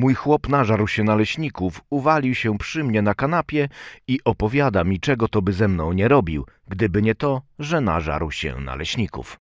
Mój chłop nażarł się naleśników, uwalił się przy mnie na kanapie i opowiada mi, czego to by ze mną nie robił, gdyby nie to, że nażarł się naleśników.